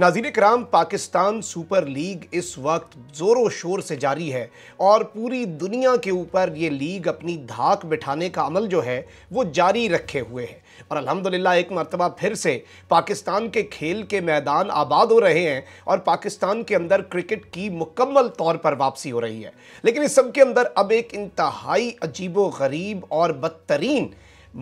नाजीन कराम Pakistan super league इस वक्त ज़ोरों शोर से जारी है और पूरी दुनिया के ऊपर ये लीग अपनी धाक बिठाने का अमल जो है वो जारी रखे हुए है और अल्हम्दुलिल्लाह एक मरतबा फिर से पाकिस्तान के खेल के मैदान आबाद हो रहे हैं और पाकिस्तान के अंदर क्रिकेट की मुकम्मल तौर पर वापसी हो रही है लेकिन इस सब के अंदर अब एक इंतहाई अजीब गरीब और बदतरीन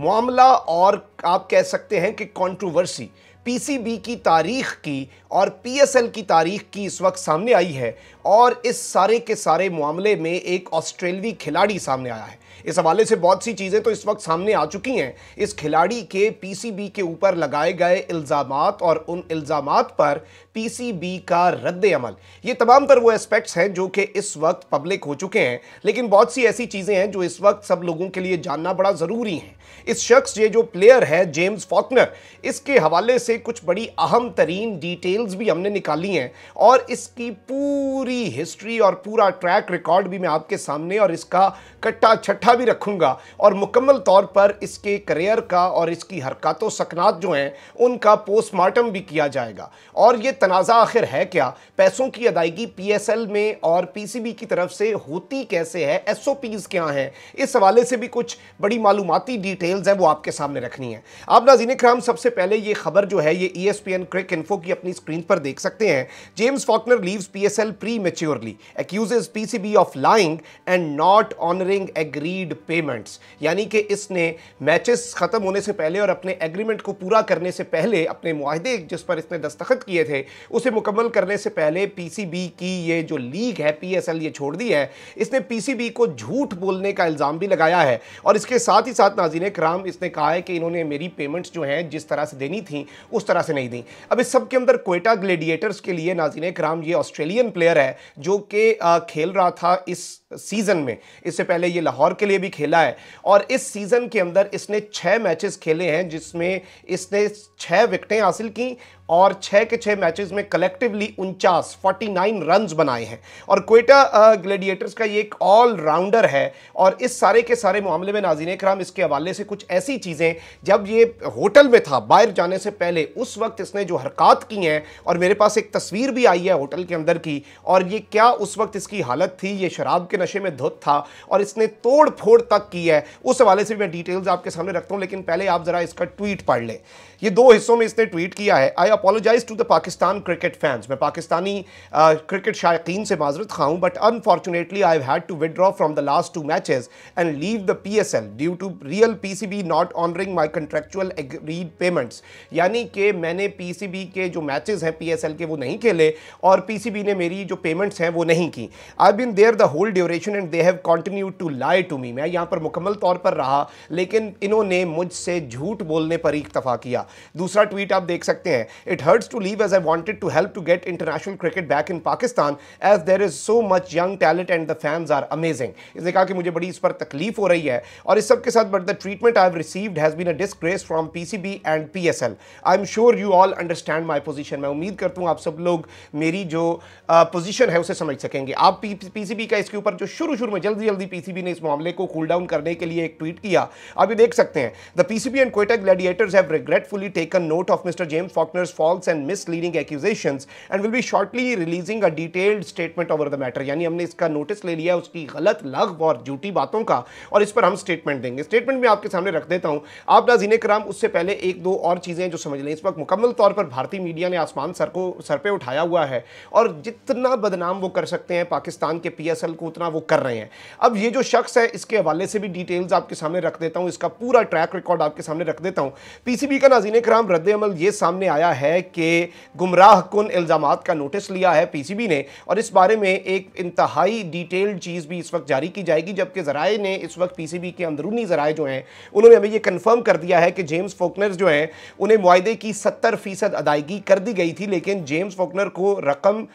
मामला और आप कह सकते हैं कि कंट्रोवर्सी पीसीबी की तारीख की और पीएसएल की तारीख की इस वक्त सामने आई है और इस सारे के सारे मामले में एक ऑस्ट्रेलवी खिलाड़ी सामने आया है इस हवाले से बहुत सी चीज़ें तो इस वक्त सामने आ चुकी हैं इस खिलाड़ी के पीसीबी के ऊपर लगाए गए इल्ज़ाम और उन इल्ज़ाम पर पीसीबी का रद्द अमल ये तमाम तर वो एस्पेक्ट्स हैं जो कि इस वक्त पब्लिक हो चुके हैं लेकिन बहुत सी ऐसी चीज़ें हैं जो इस वक्त सब लोगों के लिए जानना बड़ा ज़रूरी है इस शख्स ये जो प्लेयर है जेम्स फॉकनर इसके हवाले से कुछ बड़ी अहम तरीन डिटेल्स भी हमने निकाली हैं और इसकी पूरी हिस्ट्री और पूरा ट्रैक रिकॉर्ड भी मैं आपके सामने और इसका कट्टा छट इकट्ठा भी रखूंगा और मुकम्मल तौर पर इसके करियर का और इसकी हरकत सकनात जो हैं उनका पोस्टमार्टम भी किया जाएगा और ये तनाज़ा आखिर है क्या पैसों की अदायगी पी एस एल में और पी की तरफ से होती कैसे है एस क्या हैं इस हवाले से भी कुछ बड़ी मालूमती डिटेल्स हैं वो आपके सामने रखनी है आप नाजीन कराम सबसे पहले ये खबर जो है ये E S P N cricinfo की अपनी स्क्रीन पर देख सकते हैं James Faulkner leaves P S L prematurely accuse P C B of lying and not honouring agreed payments यानी कि इसने मैचेस ख़त्म होने से पहले और अपने एग्रीमेंट को पूरा करने से पहले अपने माहदे जिस पर इसने दस्तखत किए थे उसे मुकम्मल करने से पहले पीसीबी की ये जो लीग है पीएसएल ये छोड़ दी है इसने पीसीबी को झूठ बोलने का इल्ज़ाम भी लगाया है और इसके साथ ही साथ नाजीन कराम इसने कहा है कि इन्होंने मेरी पेमेंट्स जो हैं जिस तरह से देनी थी उस तरह से नहीं दी अब इस सब के अंदर कोयटा ग्लेडिएटर्स के लिए नाजीन कराम ये ऑस्ट्रेलियन प्लेयर है जो कि खेल रहा था इस सीज़न में इससे पहले ये लाहौर के लिए भी खेला है और इस सीज़न के अंदर इसने छह मैचेस खेले हैं जिसमें इसने छह विकटें हासिल की और छः के छः मैचेस में कलेक्टिवली उनचास 49 रन्स बनाए हैं और क्वेटा ग्लेडिएटर्स का ये एक ऑल राउंडर है और इस सारे के सारे मामले में नाजीन कराम इसके हवाले से कुछ ऐसी चीज़ें जब ये होटल में था बाहर जाने से पहले उस वक्त इसने जो हरकत की हैं और मेरे पास एक तस्वीर भी आई है होटल के अंदर की और ये क्या उस वक्त इसकी हालत थी ये शराब के नशे में धुत था और इसने तोड़ फोड़ तक की है उस हवाले से मैं डिटेल्स आपके सामने रखता हूँ लेकिन पहले आप ज़रा इसका ट्वीट पढ़ लें ये दो हिस्सों में इसने ट्वीट किया है I apologise to the Pakistan cricket fans मैं पाकिस्तानी क्रिकेट शायकीन से माजरत खाऊँ but unfortunately I had to withdraw from the last two matches and leave the P S L due to real P C B not honouring my contractual agreed payments यानी कि मैंने P C B के जो matches हैं P S L के वो नहीं खेले और पी सी बी ने मेरी जो पेमेंट्स हैं वो नहीं की I been there the whole duration and they have continue to lie to me मैं यहाँ पर मुकम्मल तौर पर रहा लेकिन इन्होंने मुझसे झूठ बोलने पर इक्तफा इतफा किया दूसरा ट्वीट आप देख सकते हैं It hurts to leave as I wanted to help to get international cricket back in Pakistan as there is so much young talent and the fans are amazing. इसने कहा कि मुझे बड़ी इस पर तकलीफ हो रही है और इस सब के साथ but the treatment I have received has been a disgrace from PCB and PSL I am sure you all understand my position मैं उम्मीद करता हूँ आप सब लोग मेरी जो पोजीशन है उसे समझ सकेंगे आप पीसीबी का इसके ऊपर जो शुरू शुरू में जल्दी जल्दी पीसीबी ने इस मामले को कूल डाउन करने के लिए एक ट्वीट किया आप ये देख सकते हैं the PCB and Quetta gladiators have regretfully taken note of mister James Faulkner's false and misleading accusations and will be shortly releasing a detailed statement over the matter यानी हमने इसका नोटिस ले लिया उसकी गलत लग और झूठी बातों का और इस पर हम स्टेटमेंट देंगे स्टेटमेंट में आपके सामने रख देता हूँ आप नाजीन कराम उससे पहले एक दो और चीज़ें जो समझ लें इस वक्त मुकम्मल तौर पर भारतीय मीडिया ने आसमान सर को सर पे उठाया हुआ है और जितना बदनाम वो कर सकते हैं पाकिस्तान के पी को उतना वो कर रहे हैं अब ये जो शख्स है इसके हवाले से भी डिटेल्स आपके सामने रख देता हूँ इसका पूरा ट्रैक रिकॉर्ड आपके सामने रख देता हूँ पीसीबी का नाजीन कराम रद्द अमल ये सामने आया है कि गुमराह कन इल्ज़ाम का नोटिस लिया है पी सी बी ने और इस बारे में एक इंतहाई डिटेल्ड चीज़ भी इस वक्त जारी की जाएगी जबकि ज़राए ने इस वक्त पी सी बी के अंदरूनी ज़राए जो हैं उन्होंने हमें ये कन्फर्म कर दिया है कि जेम्स फोकनर जो हैं उन्हें माहदे की सत्तर फ़ीसद अदायगी कर दी गई थी लेकिन जेम्स फोकनर को रकम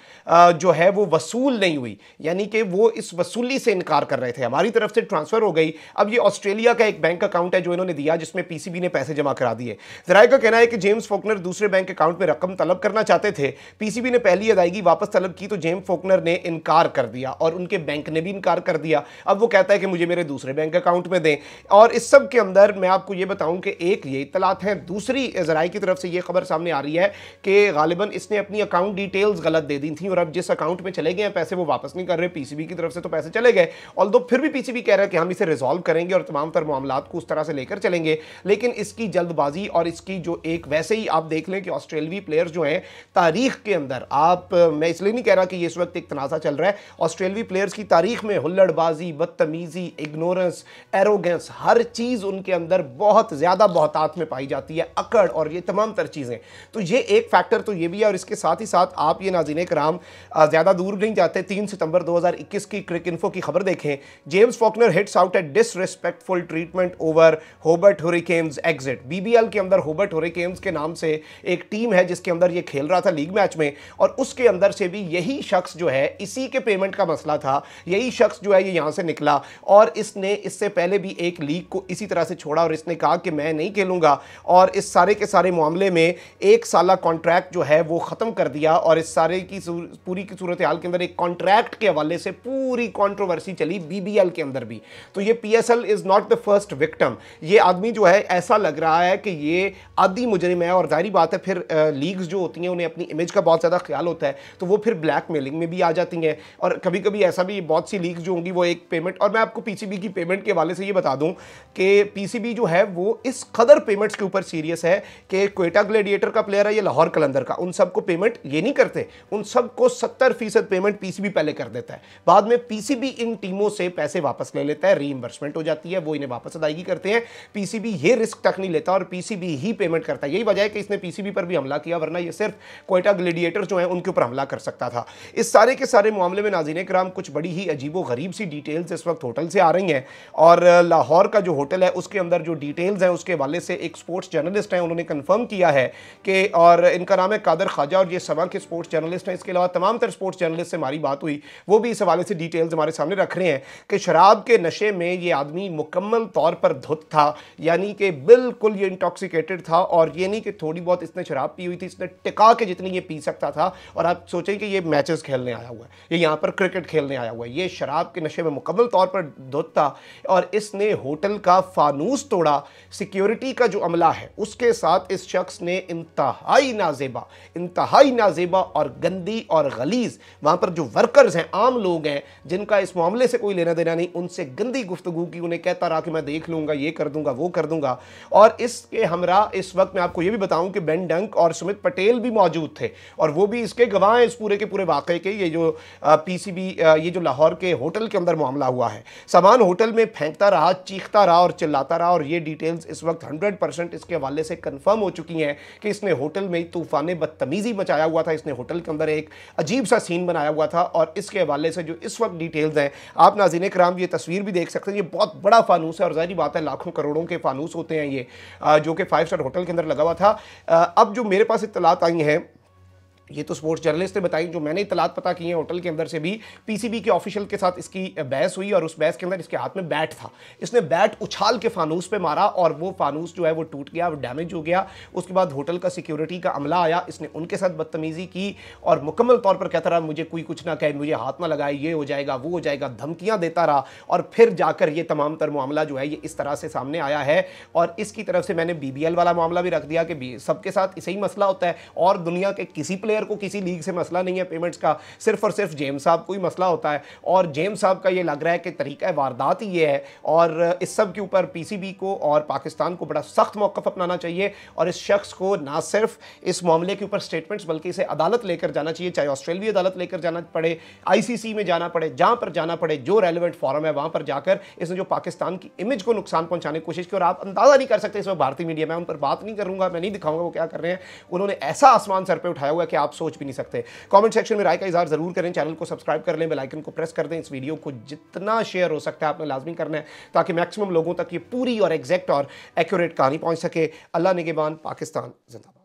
जो है वो वसूल नहीं हुई यानी कि वो इस वसूली से इनकार कर रहे थे हमारी तरफ से ट्रांसफ़र हो गई अब ये ऑस्ट्रेलिया का एक बैंक अकाउंट है जो इन्होंने दिया जिसमें पी सी बी ने पैसे जमा करा दिए ज़राए का कहना है कि जेम्स फोकनर दूसरे बैंक अकाउंट में रकम तलब करना चाहते थे पीसीबी ने पहली अदायगी वापस तलब की तो जेम फोकनर ने इनकार कर दिया और उनके बैंक ने भी इनकार कर दिया अब वो कहता है कि मुझे मेरे दूसरे बैंक अकाउंट में दें और इस सब के अंदर मैं आपको ये बताऊं कि एक ये इतलात हैं दूसरी जराए की तरफ से ये खबर सामने आ रही है कि गालिबा इसने अपनी अकाउंट डिटेल्स गलत दे दी थी और अब जिस अकाउंट में चले गए हैं पैसे वो वापस नहीं कर रहे पी की तरफ से तो पैसे चले गए और दो फिर भी पी कह रहे हैं कि हम इसे रिजॉल्व करेंगे और तमाम तर मामला को उस तरह से लेकर चलेंगे लेकिन इसकी जल्दबाजी और इसकी जो एक वैसे ही आप देख लें कि ऑस्ट्रेलवी प्लेयर्स जो हैं तारीख के अंदर आप मैं इसलिए नहीं कह रहा कि इस वक्त एक तनाजा चल रहा है ऑस्ट्रेलवी प्लेयर्स की तारीख में हुल्लड़बाजी बदतमीज़ी इग्नोरेंस एरोगेंस हर चीज़ उनके अंदर बहुत ज़्यादा बहुतात में पाई जाती है अकड़ और ये तमाम तर चीज़ें तो ये एक फैक्टर तो ये भी है और इसके साथ ही साथ आप ये नाजीन कराम ज़्यादा दूर नहीं जाते तीन सितंबर इक्कीस की क्रिक इन्फो की खबर देखें James Faulkner hits out at disrespectful treatment over Hobart Hurricanes exit BBL के अंदर होबर्ट होरिकेम्स के नाम से एक टीम टीम है जिसके अंदर ये खेल रहा था लीग मैच में और उसके अंदर से भी यही शख्स जो है इसी के पेमेंट का मसला था यही शख्स जो है ये यहाँ से निकला और इसने इससे पहले भी एक लीग को इसी तरह से छोड़ा और इसने कहा कि मैं नहीं खेलूँगा और इस सारे के सारे मामले में एक साल कॉन्ट्रैक्ट जो है वो ख़त्म कर दिया और इस सारे की पूरी की सूरत हाल के अंदर एक कॉन्ट्रैक्ट के हवाले से पूरी कॉन्ट्रोवर्सी चली बी के अंदर भी तो ये L is not the first victim ये आदमी जो है ऐसा लग रहा है कि ये आदि मुजरिम है और जाहरी बात है फिर लीग्स जो होती हैं उन्हें अपनी इमेज का बहुत ज़्यादा ख्याल होता है तो वो फिर ब्लैक मेलिंग में भी आ जाती हैं और कभी कभी ऐसा भी बहुत सी लीग जो होंगी वो एक पेमेंट और मैं आपको पीसीबी की पेमेंट के हवाले से ये बता दूँ कि पीसीबी जो है वो इस कदर पेमेंट्स के ऊपर सीरियस है कि कोयटा ग्लेडिएटर का प्लेयर है या लाहौर कलंदर का उन सबको पेमेंट ये नहीं करते उन सबको सत्तर फीसद पेमेंट पी पहले कर देता है बाद में पी इन टीमों से पैसे वापस ले लेता है री हो जाती है वो इन्हें वापस अदायगी करते हैं पी ये रिस्क तक नहीं लेता और पी ही पेमेंट करता है यही वजह है कि इसने पी पर भी भी हमला किया वरना ये सिर्फ कोयटा ग्लेडिएटर जो है उनके ऊपर हमला कर सकता था इस सारे के सारे मामले में नाजीन कराम कुछ बड़ी ही अजीबो गरीब सी डिटेल्स इस वक्त होटल से आ रही हैं और लाहौर का जो होटल है उसके अंदर जो डिटेल्स हैं उसके हवाले से एक स्पोर्ट्स जर्नलिस्ट हैं उन्होंने कन्फर्म किया है कि और इनका नाम है कादर ख्वाजा और ये सवा के स्पोर्ट्स जर्नलिस्ट हैं इसके अलावा तमाम तर स्पोर्ट्स जर्नलिस्ट से हमारी बात हुई वो भी इस हवाले से डिटेल्स हमारे सामने रख रहे हैं कि शराब के नशे में ये आदमी मुकम्मल तौर पर धुत था यानी कि बिल्कुल ये इंटॉक्सिकेटेड था और ये नहीं कि थोड़ी बहुत इसने शराब शराब पी हुई थी इसने टिका के जितनी ये पी सकता था और आप सोचें कि ये मैचेस खेलने आया हुआ है ये यहाँ पर क्रिकेट खेलने आया हुआ है ये शराब के नशे में मुकम्मल तौर पर धुत था और इसने होटल का फानूस तोड़ा सिक्योरिटी का जो अमला है उसके साथ इस शख्स ने इंतहाई नाजेबा इंतहाई नाजेबा और गंदी और गलीज वहाँ पर जो वर्कर्स हैं आम लोग हैं जिनका इस मामले से कोई लेना देना नहीं उनसे गंदी गुफ्तु की उन्हें कहता रहा कि मैं देख लूँगा ये कर दूंगा वो कर दूंगा और इसके हमरा इस वक्त मैं आपको ये भी बताऊँ कि बेन बैंक और सुमित पटेल भी मौजूद थे और वो भी इसके गवाह हैं इस पूरे के पूरे वाकई के ये जो पीसीबी ये जो लाहौर के होटल के अंदर मामला हुआ है सामान होटल में फेंकता रहा चीखता रहा और चिल्लाता रहा और ये डिटेल्स इस वक्त हंड्रेड इसके हवाले से कन्फर्म हो चुकी हैं कि इसने होटल में तूफान बदतमीज़ी मचाया हुआ था इसने होटल के अंदर एक अजीब सा सीन बनाया हुआ था और इसके हवाले से जो इस वक्त डिटेल्स हैं आप नाजीन कराम ये तस्वीर भी देख सकते हैं ये बहुत बड़ा फानूस है और जारी बात है लाखों करोड़ों के फानूस होते हैं ये जो कि फाइव स्टार होटल के अंदर लगा हुआ था अब जो मेरे पास इतलात आई हैं ये तो स्पोर्ट्स जर्नलिस्ट ने बताई जो मैंने इतलात पता की है होटल के अंदर से भी पीसीबी के ऑफिशियल के साथ इसकी बहस हुई और उस बहस के अंदर इसके हाथ में बैट था इसने बैट उछाल के फानूस पे मारा और वो फानूस जो है वो टूट गया वो डैमेज हो गया उसके बाद होटल का सिक्योरिटी का अमला आया इसने उनके साथ बदतमीज़ी की और मुकम्मल तौर पर कहता रहा मुझे कोई कुछ ना कहे मुझे हाथ ना लगाए ये हो जाएगा वो हो जाएगा धमकियाँ देता रहा और फिर जाकर ये तमाम तर मामला जो है ये इस तरह से सामने आया है और इसकी तरफ से मैंने बी वाला मामला भी रख दिया कि सबके साथ इसे ही मसला होता है और दुनिया के किसी प्लेयर प्लेयर को किसी लीग से मसला नहीं है पेमेंट्स का सिर्फ और सिर्फ जेम्स साहब को ही मसला होता है और जेम्स साहब का ये लग रहा है कि तरीका वारदात ही ये है और इस सब के ऊपर पीसीबी को और पाकिस्तान को बड़ा सख्त मौकफ अपनाना चाहिए और इस शख्स को ना सिर्फ इस मामले के ऊपर स्टेटमेंट्स बल्कि इसे अदालत लेकर जाना चाहिए चाहे ऑस्ट्रेलिया अदालत लेकर जाना पड़े आई में जाना पड़े जहाँ पर जाना पड़े जो रेलिवेंट फॉरम है वहाँ पर जाकर इसने जो पाकिस्तान की इमेज को नुकसान पहुँचाने की कोशिश की और आप अंदाज़ा नहीं कर सकते इस भारतीय मीडिया में उन पर बात नहीं करूँगा मैं नहीं दिखाऊंगा वो क्या कर रहे हैं उन्होंने ऐसा आसमान सर पर उठाया हुआ कि आप आप सोच भी नहीं सकते कमेंट सेक्शन में राय का इजहार जरूर करें चैनल को सब्सक्राइब कर लें बेलाइकन को प्रेस कर दें इस वीडियो को जितना शेयर हो सकता है आपने लाजमी करना है ताकि मैक्सिमम लोगों तक ये पूरी और एग्जैक्ट और एक्यूरेट कहानी पहुँच सके अल्लाह निगेबान पाकिस्तान जिंदा